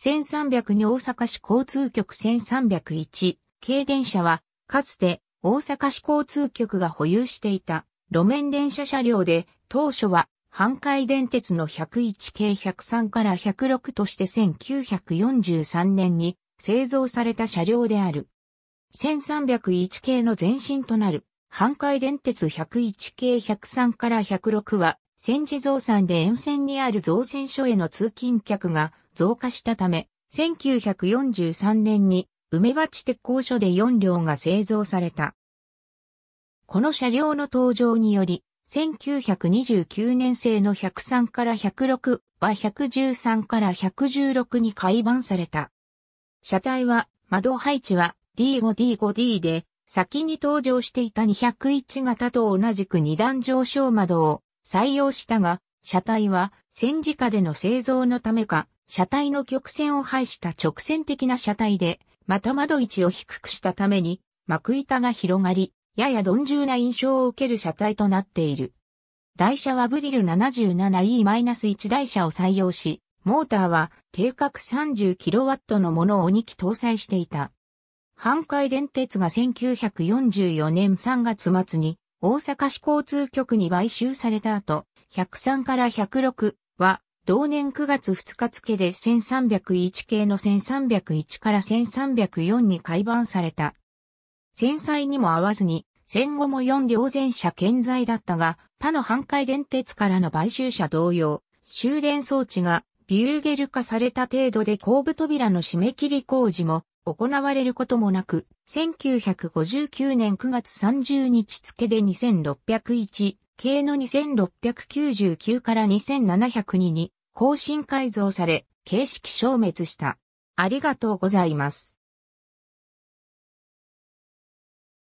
1300に大阪市交通局1301、軽電車は、かつて大阪市交通局が保有していた路面電車車両で、当初は阪海電鉄の101系103から106として1943年に製造された車両である。1301系の前身となる阪海電鉄101系103から106は、戦時増産で沿線にある造船所への通勤客が増加したため、1943年に梅鉢鉄工所で4両が製造された。この車両の登場により、1929年製の103から106は113から116に改版された。車体は、窓配置は D5D5D で、先に登場していた201型と同じく二段上昇窓を採用したが、車体は戦時下での製造のためか、車体の曲線を排した直線的な車体で、また窓位置を低くしたために、幕板が広がり、やや鈍重な印象を受ける車体となっている。台車はブリル 77E-1 台車を採用し、モーターは定格 30kW のものを2機搭載していた。阪海電鉄が1944年3月末に大阪市交通局に買収された後、103から106は同年9月2日付で1301系の1301から1304に改版された。戦災にも合わずに、戦後も4両前車健在だったが、他の半壊電鉄からの買収車同様、終電装置がビューゲル化された程度で後部扉の締め切り工事も行われることもなく、1959年9月30日付で2601系の2699から2702に更新改造され、形式消滅した。ありがとうございます。